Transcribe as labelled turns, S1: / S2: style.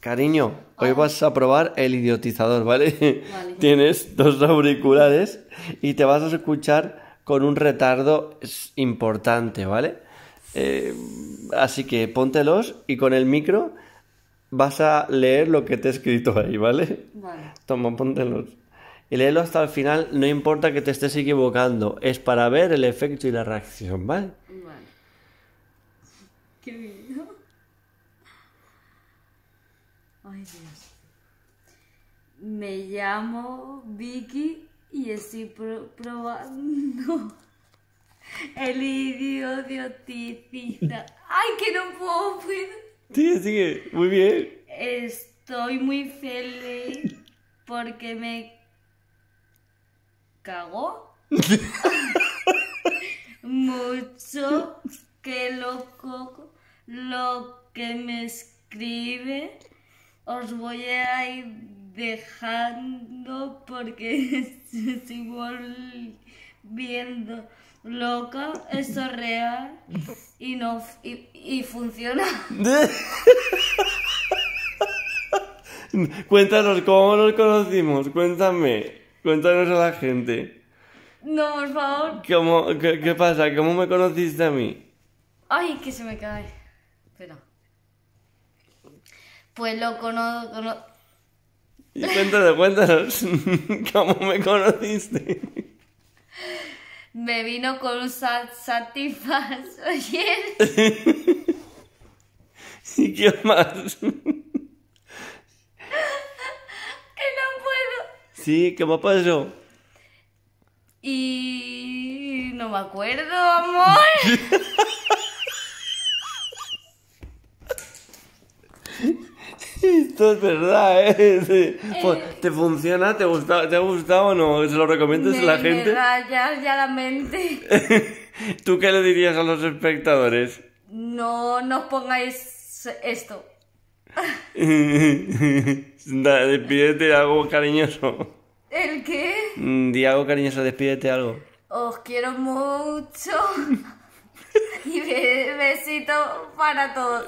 S1: Cariño, hoy vas a probar el idiotizador, ¿vale? Tienes dos auriculares y te vas a escuchar con un retardo importante, ¿vale? Eh, así que póntelos y con el micro vas a leer lo que te he escrito ahí, ¿vale? Vale. Toma, póntelos. Y léelo hasta el final, no importa que te estés equivocando, es para ver el efecto y la reacción, ¿vale? Vale. Qué bien,
S2: Ay, Dios. Me llamo Vicky y estoy probando el idiotice. Ay, que no puedo, pues.
S1: Sí Sigue, sigue, muy bien.
S2: Estoy muy feliz porque me cagó mucho que loco lo que me escribe os voy a ir dejando porque estoy volviendo viendo loca, esto es real y no y, funciona.
S1: Cuéntanos cómo nos conocimos, cuéntame, cuéntanos a la gente.
S2: No, por favor.
S1: ¿Cómo, qué, pasa? ¿Cómo me conociste a mí?
S2: Ay, que se me cae. Espera. Fue pues loco, no... Cono...
S1: Y cuéntanos, cuéntanos, ¿cómo me conociste?
S2: Me vino con un sat satisfaz, oye.
S1: ¿Y qué más? que no puedo. Sí, ¿qué me pasó?
S2: Y no me acuerdo, amor.
S1: Esto es verdad, ¿eh? eh. ¿Te funciona? ¿Te, gusta, ¿Te ha gustado o no? ¿Se lo recomiendas a la gente? Me
S2: rayas ya la mente.
S1: ¿Tú qué le dirías a los espectadores?
S2: No nos pongáis esto.
S1: despídete algo cariñoso.
S2: ¿El qué?
S1: Mm, di cariñoso, despídete algo.
S2: Os quiero mucho. y besito para todos.